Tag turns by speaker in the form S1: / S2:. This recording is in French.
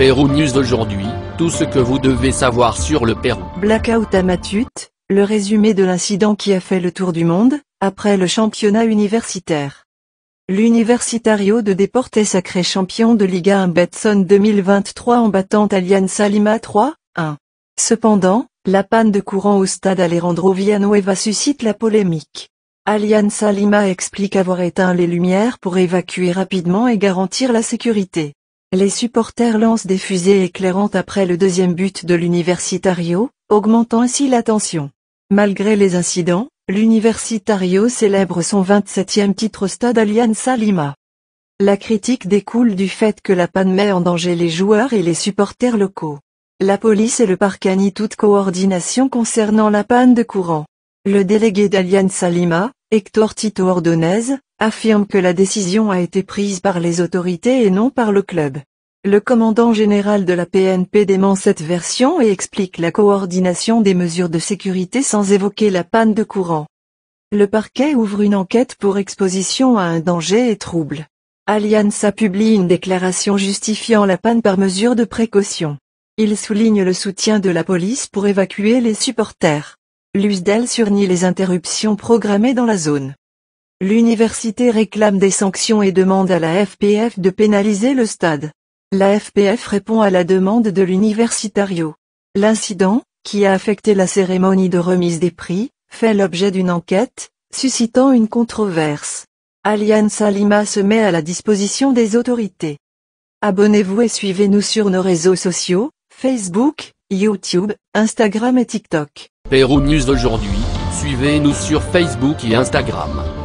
S1: Pérou News d'aujourd'hui, tout ce que vous devez savoir sur le Pérou.
S2: Blackout à Matut, le résumé de l'incident qui a fait le tour du monde, après le championnat universitaire. L'Universitario de Deportes sacré champion de Liga 1 Betson 2023 en battant Alianza Lima 3-1. Cependant, la panne de courant au stade Alejandro Villanueva suscite la polémique. Alianza Lima explique avoir éteint les lumières pour évacuer rapidement et garantir la sécurité. Les supporters lancent des fusées éclairantes après le deuxième but de l'Universitario, augmentant ainsi la tension. Malgré les incidents, l'Universitario célèbre son 27e titre au stade Alianza Lima. La critique découle du fait que la panne met en danger les joueurs et les supporters locaux. La police et le parc toute coordination concernant la panne de courant. Le délégué d'Alianza Lima, Hector Tito Ordonez, affirme que la décision a été prise par les autorités et non par le club. Le commandant général de la PNP dément cette version et explique la coordination des mesures de sécurité sans évoquer la panne de courant. Le parquet ouvre une enquête pour exposition à un danger et trouble. Alianza publie une déclaration justifiant la panne par mesure de précaution. Il souligne le soutien de la police pour évacuer les supporters. L'USDEL surnit les interruptions programmées dans la zone. L'université réclame des sanctions et demande à la FPF de pénaliser le stade. La FPF répond à la demande de l'Universitario. L'incident, qui a affecté la cérémonie de remise des prix, fait l'objet d'une enquête, suscitant une controverse. Alianza Lima se met à la disposition des autorités. Abonnez-vous et suivez-nous sur nos réseaux sociaux, Facebook, YouTube, Instagram et TikTok.
S1: Pérou News d'aujourd'hui, suivez-nous sur Facebook et Instagram.